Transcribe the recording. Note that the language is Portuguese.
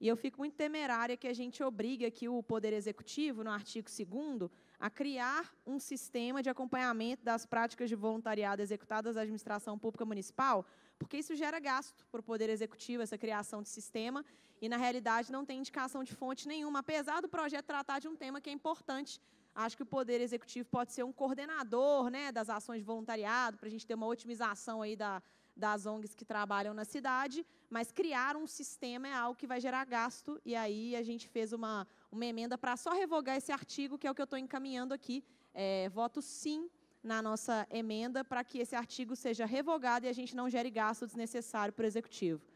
E eu fico muito temerária que a gente obrigue aqui o Poder Executivo, no artigo 2 a criar um sistema de acompanhamento das práticas de voluntariado executadas da administração pública municipal, porque isso gera gasto para o Poder Executivo, essa criação de sistema, e, na realidade, não tem indicação de fonte nenhuma, apesar do projeto tratar de um tema que é importante Acho que o Poder Executivo pode ser um coordenador né, das ações de voluntariado, para a gente ter uma otimização aí da, das ONGs que trabalham na cidade, mas criar um sistema é algo que vai gerar gasto, e aí a gente fez uma, uma emenda para só revogar esse artigo, que é o que eu estou encaminhando aqui. É, voto sim na nossa emenda para que esse artigo seja revogado e a gente não gere gasto desnecessário para o Executivo.